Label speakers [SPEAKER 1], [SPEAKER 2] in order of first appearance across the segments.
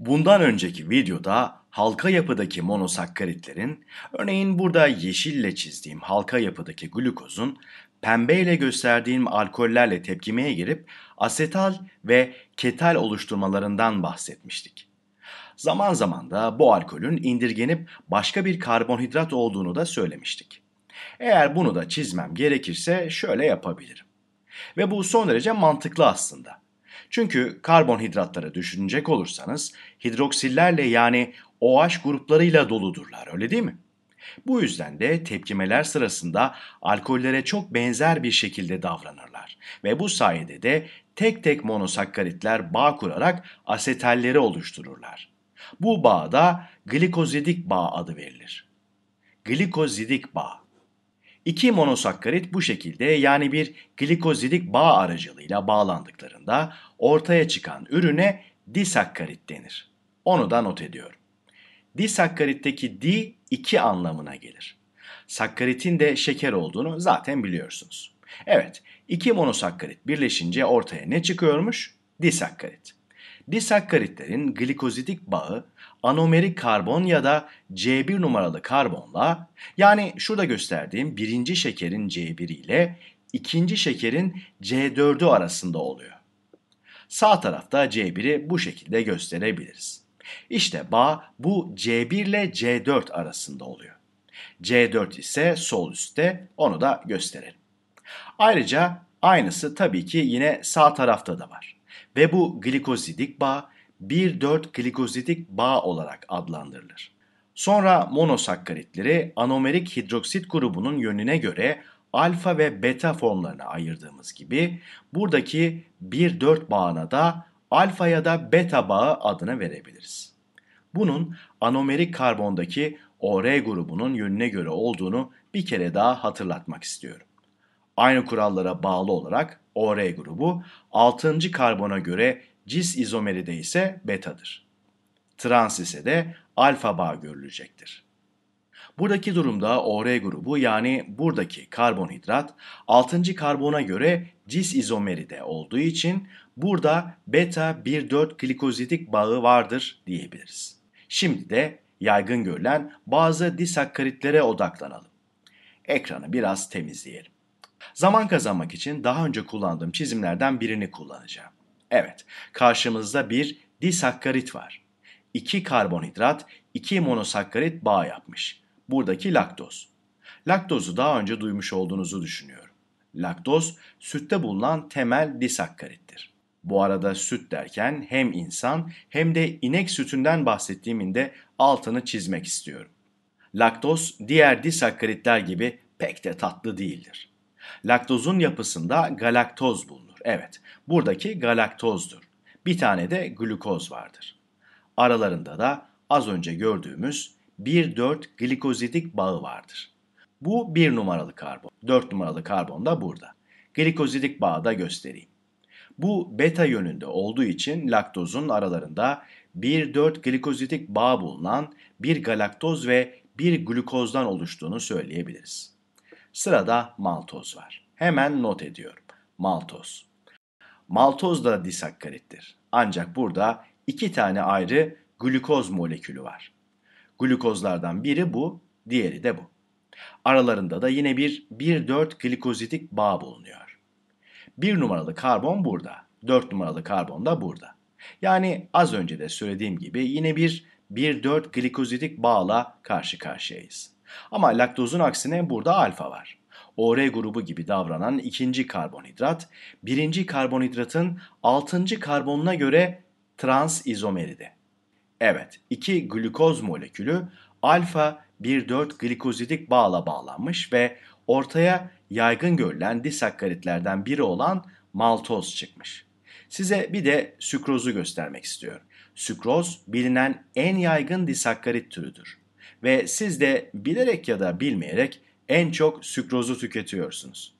[SPEAKER 1] Bundan önceki videoda halka yapıdaki monosakkaritlerin, örneğin burada yeşille çizdiğim halka yapıdaki glukozun, pembeyle gösterdiğim alkollerle tepkimeye girip asetal ve ketal oluşturmalarından bahsetmiştik. Zaman zaman da bu alkolün indirgenip başka bir karbonhidrat olduğunu da söylemiştik. Eğer bunu da çizmem gerekirse şöyle yapabilirim. Ve bu son derece mantıklı aslında. Çünkü karbonhidratları düşünecek olursanız hidroksillerle yani OH gruplarıyla doludurlar öyle değil mi? Bu yüzden de tepkimeler sırasında alkollere çok benzer bir şekilde davranırlar ve bu sayede de tek tek monosakkaritler bağ kurarak asetalleri oluştururlar. Bu bağ da glikozidik bağ adı verilir. Glikozidik bağ. İki monosakkarit bu şekilde yani bir glikozidik bağ aracılığıyla bağlandıklarında yapıldığında ortaya çıkan ürüne disakkarit denir. Onu da not ediyorum. Disakkaritteki di iki anlamına gelir. Sakkaritin de şeker olduğunu zaten biliyorsunuz. Evet, iki monosakkarit birleşince ortaya ne çıkıyormuş? Disakkarit. Disakkaritlerin glikozidik bağı anomerik karbon ya da C1 numaralı karbonla yani şurada gösterdiğim birinci şekerin C1 ile ikinci şekerin C4'ü arasında oluyor. Sağ tarafta C1'i bu şekilde gösterebiliriz. İşte bağ bu C1 ile C4 arasında oluyor. C4 ise sol üstte onu da gösterelim. Ayrıca aynısı tabii ki yine sağ tarafta da var. Ve bu glikozidik bağ 1-4 glikozidik bağ olarak adlandırılır. Sonra monosakkaritleri anomerik hidroksit grubunun yönüne göre alfa ve beta formlarına ayırdığımız gibi buradaki 1-4 bağına da alfa ya da beta bağı adını verebiliriz. Bunun anomerik karbondaki OR grubunun yönüne göre olduğunu bir kere daha hatırlatmak istiyorum. Aynı kurallara bağlı olarak OR grubu 6. karbona göre cis izomeride ise betadır. Trans ise de alfa bağ görülecektir. Buradaki durumda OR grubu yani buradaki karbonhidrat 6. karbona göre cis izomeride olduğu için burada beta 1,4 glikozidik bağı vardır diyebiliriz. Şimdi de yaygın görülen bazı disakkaritlere odaklanalım. Ekranı biraz temizleyelim. Zaman kazanmak için daha önce kullandığım çizimlerden birini kullanacağım. Evet, karşımızda bir disakkarit var. 2 karbonhidrat, 2 monosakkarit bağ yapmış buradaki laktoz. Laktozu daha önce duymuş olduğunuzu düşünüyorum. Laktoz sütte bulunan temel disakkarittir. Bu arada süt derken hem insan hem de inek sütünden bahsettiğimin de altını çizmek istiyorum. Laktoz diğer disakkaritler gibi pek de tatlı değildir. Laktozun yapısında galaktoz bulunur. Evet, buradaki galaktozdur. Bir tane de glukoz vardır. Aralarında da az önce gördüğümüz 1,4 glikozidik bağı vardır. Bu 1 numaralı karbon. 4 numaralı karbon da burada. Glikozidik bağı da göstereyim. Bu beta yönünde olduğu için laktozun aralarında 1,4 glikozidik bağ bulunan bir galaktoz ve bir glukozdan oluştuğunu söyleyebiliriz. Sırada maltoz var. Hemen not ediyorum. Maltoz. Maltoz da disakkarittir. Ancak burada iki tane ayrı glukoz molekülü var glukozlardan biri bu, diğeri de bu. Aralarında da yine bir 1-4 glikozidik bağ bulunuyor. 1 numaralı karbon burada, 4 numaralı karbon da burada. Yani az önce de söylediğim gibi yine bir 1-4 glikozidik bağla karşı karşıyayız. Ama laktozun aksine burada alfa var. OR grubu gibi davranan ikinci karbonhidrat, birinci karbonhidratın altıncı karbonuna göre trans izomeridir. Evet, iki glukoz molekülü alfa 1,4 glikozidik bağla bağlanmış ve ortaya yaygın görülen disakkaritlerden biri olan maltoz çıkmış. Size bir de sükrozu göstermek istiyorum. Sükroz bilinen en yaygın disakkarit türüdür. Ve siz de bilerek ya da bilmeyerek en çok sükrozu tüketiyorsunuz.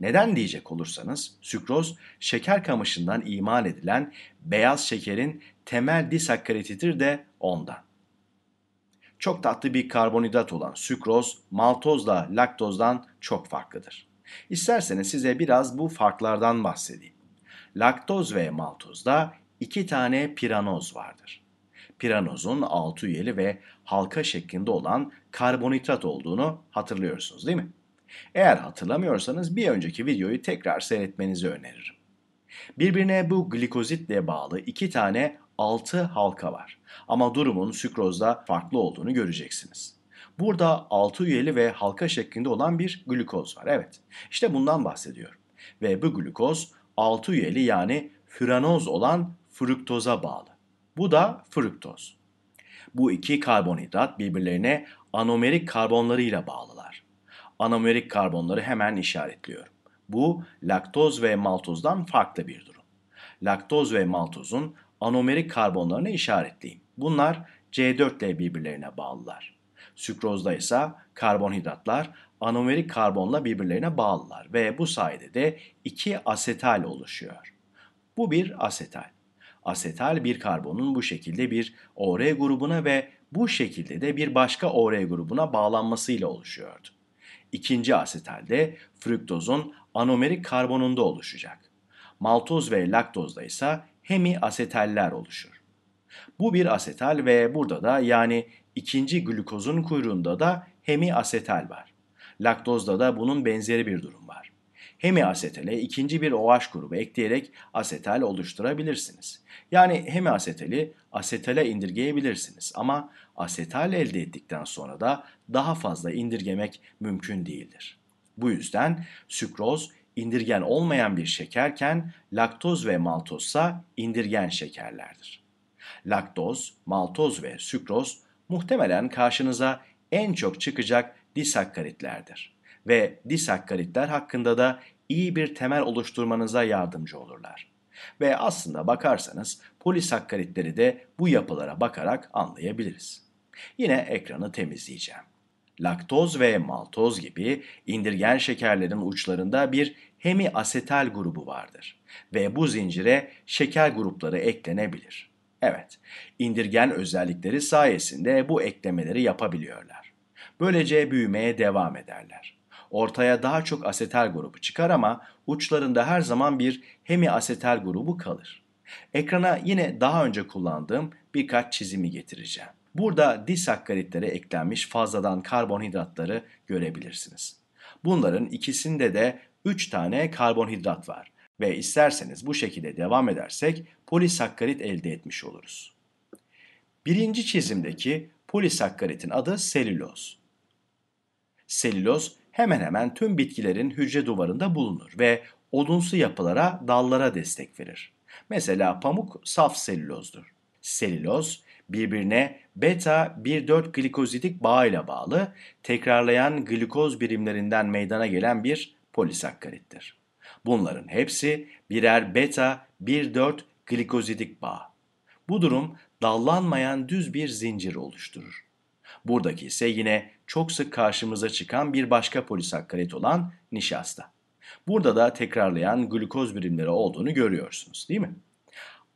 [SPEAKER 1] Neden diyecek olursanız sükroz şeker kamışından imal edilen beyaz şekerin temel disakkaritidir de ondan. Çok tatlı bir karbonhidrat olan sükroz, maltozla laktozdan çok farklıdır. İsterseniz size biraz bu farklardan bahsedeyim. Laktoz ve maltozda iki tane piranoz vardır. Piranozun altı üyeli ve halka şeklinde olan karbonhidrat olduğunu hatırlıyorsunuz değil mi? Eğer hatırlamıyorsanız bir önceki videoyu tekrar seyretmenizi öneririm. Birbirine bu glikozitle bağlı iki tane 6 halka var. Ama durumun sükrozda farklı olduğunu göreceksiniz. Burada 6 üyeli ve halka şeklinde olan bir glukoz var. Evet. İşte bundan bahsediyorum. Ve bu glukoz 6 üyeli yani franoz olan fruktoza bağlı. Bu da fruktoz. Bu iki karbonhidrat birbirlerine anomerik karbonlarıyla bağlılar. Anomerik karbonları hemen işaretliyorum. Bu laktoz ve maltozdan farklı bir durum. Laktoz ve maltozun anomerik karbonlarını işaretleyeyim. Bunlar C4 ile birbirlerine bağlılar. Sükrozda ise karbonhidratlar anomerik karbonla birbirlerine bağlılar ve bu sayede de iki asetal oluşuyor. Bu bir asetal. Asetal bir karbonun bu şekilde bir OR grubuna ve bu şekilde de bir başka OR grubuna bağlanmasıyla oluşuyordu. İkinci asetal de fruktozun anomerik karbonunda oluşacak. Maltoz ve laktozda ise hemiasetaller oluşur. Bu bir asetal ve burada da yani ikinci glukozun kuyruğunda da hemiasetal var. Laktozda da bunun benzeri bir durum var. Hemiasetale ikinci bir OH grubu ekleyerek asetal oluşturabilirsiniz. Yani hemiasetali asetale indirgeyebilirsiniz ama asetal elde ettikten sonra da daha fazla indirgemek mümkün değildir. Bu yüzden sükroz indirgen olmayan bir şekerken laktoz ve maltozsa indirgen şekerlerdir. Laktoz, maltoz ve sükroz muhtemelen karşınıza en çok çıkacak disakkaritlerdir ve disakkaritler hakkında da iyi bir temel oluşturmanıza yardımcı olurlar. Ve aslında bakarsanız polisakkaritleri de bu yapılara bakarak anlayabiliriz. Yine ekranı temizleyeceğim laktoz ve maltoz gibi indirgen şekerlerin uçlarında bir hemiasetal grubu vardır ve bu zincire şeker grupları eklenebilir. Evet, indirgen özellikleri sayesinde bu eklemeleri yapabiliyorlar. Böylece büyümeye devam ederler. Ortaya daha çok asetal grubu çıkar ama uçlarında her zaman bir hemiasetal grubu kalır. Ekrana yine daha önce kullandığım birkaç çizimi getireceğim. Burada disakkaritlere eklenmiş fazladan karbonhidratları görebilirsiniz. Bunların ikisinde de 3 tane karbonhidrat var ve isterseniz bu şekilde devam edersek polisakkarit elde etmiş oluruz. Birinci çizimdeki polisakkaritin adı selüloz. Selüloz hemen hemen tüm bitkilerin hücre duvarında bulunur ve odunsu yapılara, dallara destek verir. Mesela pamuk saf selülozdur. Selüloz birbirine beta 1,4 glikozidik bağ ile bağlı tekrarlayan glikoz birimlerinden meydana gelen bir polisakkarittir. Bunların hepsi birer beta 1,4 glikozidik bağ. Bu durum dallanmayan düz bir zincir oluşturur. Buradaki ise yine çok sık karşımıza çıkan bir başka polisakkarit olan nişasta. Burada da tekrarlayan glukoz birimleri olduğunu görüyorsunuz değil mi?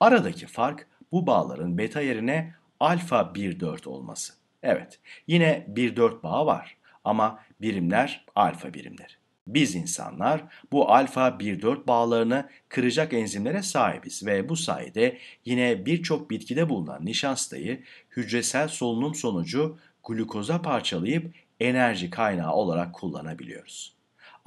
[SPEAKER 1] Aradaki fark bu bağların beta yerine alfa 1,4 olması. Evet, yine 1,4 bağı var ama birimler alfa birimleri. Biz insanlar bu alfa 1,4 bağlarını kıracak enzimlere sahibiz ve bu sayede yine birçok bitkide bulunan nişastayı hücresel solunum sonucu glukoza parçalayıp enerji kaynağı olarak kullanabiliyoruz.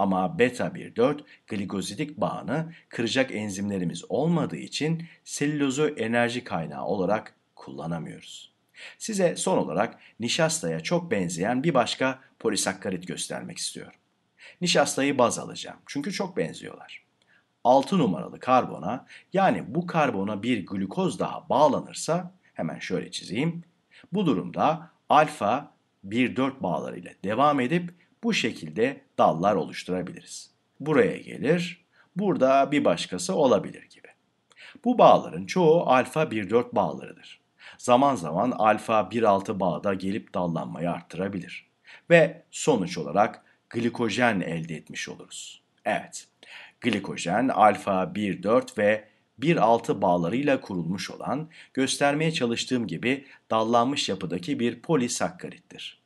[SPEAKER 1] Ama beta 1,4 gligozidik bağını kıracak enzimlerimiz olmadığı için selülozu enerji kaynağı olarak kullanamıyoruz. Size son olarak nişastaya çok benzeyen bir başka polisakkarit göstermek istiyorum. Nişastayı baz alacağım çünkü çok benziyorlar. 6 numaralı karbona yani bu karbona bir glukoz daha bağlanırsa hemen şöyle çizeyim. Bu durumda alfa 1-4 bağlarıyla devam edip bu şekilde dallar oluşturabiliriz. Buraya gelir, burada bir başkası olabilir gibi. Bu bağların çoğu alfa 1-4 bağlarıdır. Zaman zaman alfa 1-6 bağı gelip dallanmayı arttırabilir. Ve sonuç olarak glikojen elde etmiş oluruz. Evet, glikojen alfa 1-4 ve 1-6 bağlarıyla kurulmuş olan göstermeye çalıştığım gibi dallanmış yapıdaki bir polisakkarittir.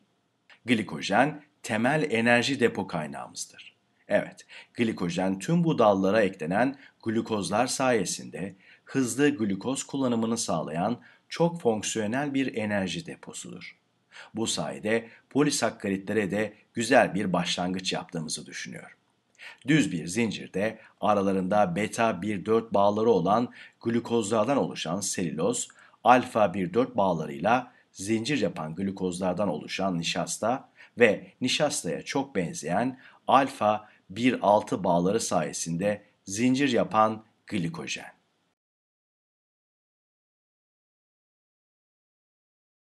[SPEAKER 1] Glikojen temel enerji depo kaynağımızdır. Evet, glikojen tüm bu dallara eklenen glukozlar sayesinde hızlı glukoz kullanımını sağlayan çok fonksiyonel bir enerji deposudur. Bu sayede polisakkaritlere de güzel bir başlangıç yaptığımızı düşünüyorum. Düz bir zincirde aralarında beta 1-4 bağları olan glukozlardan oluşan selüloz, alfa 1-4 bağlarıyla zincir yapan glukozlardan oluşan nişasta ve nişastaya çok benzeyen alfa 1-6 bağları sayesinde zincir yapan glikojen.